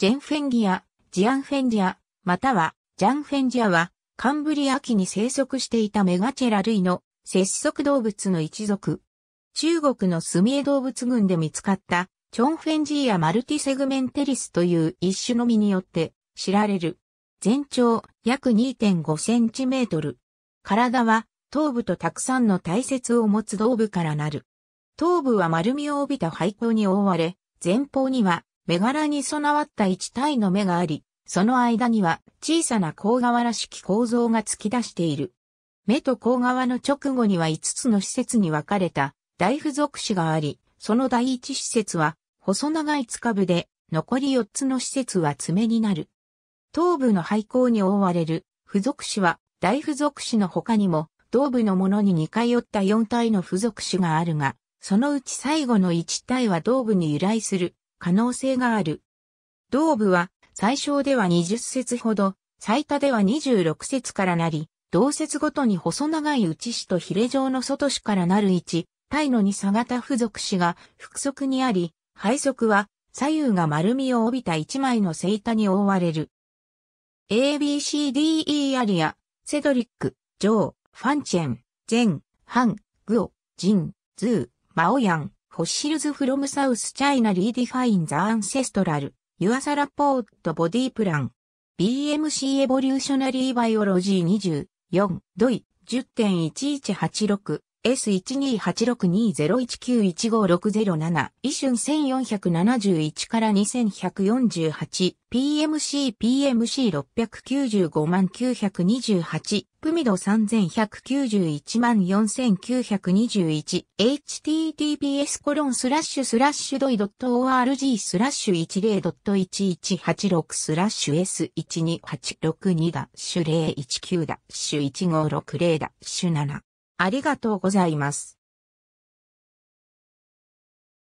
ジェンフェンギア、ジアンフェンギア、またはジャンフェンギアは、カンブリア紀に生息していたメガチェラ類の節足動物の一族。中国のスミエ動物群で見つかったチョンフェンジーアマルティセグメンテリスという一種のみによって知られる。全長約2.5センチメートル。体は頭部とたくさんの体節を持つ頭部からなる。頭部は丸みを帯びた背後に覆われ、前方には目柄に備わった一体の目があり、その間には小さな甲側らしき構造が突き出している。目と甲側の直後には5つの施設に分かれた大付属子があり、その第1施設は細長い塚部で、残り4つの施設は爪になる。頭部の廃校に覆われる付属子は大付属子の他にも、頭部のものに似通った4体の付属子があるが、そのうち最後の1体は頭部に由来する可能性がある。同部は最小では20節ほど、最多では26節からなり、同節ごとに細長い内子とヒレ状の外子からなる位置、体のに下型付属子が複足にあり、背側は左右が丸みを帯びた一枚の聖板に覆われる。ABCDE アリア、セドリック、ジョー、ファンチェン、ゼン、ハン、グオ、ジン、ズー、マオヤン、フォッシルズ・フロム・サウス・チャイナ・リーディファイン・ザ・アンセストラル、ユアサラポート・ボディ・プラン。BMC エボリューショナリー・バイオロジー24、ドイ、10.1186。S1286201915607、イ春1471から 2148PMC、PMC695 9 2 8プミド3191 4921 https コロンスラッシュスラッシュドイドット org スラッシュ10.1186スラッシュ S12862 ダシュ019ダシュ1560ダシュ7ありがとうございます。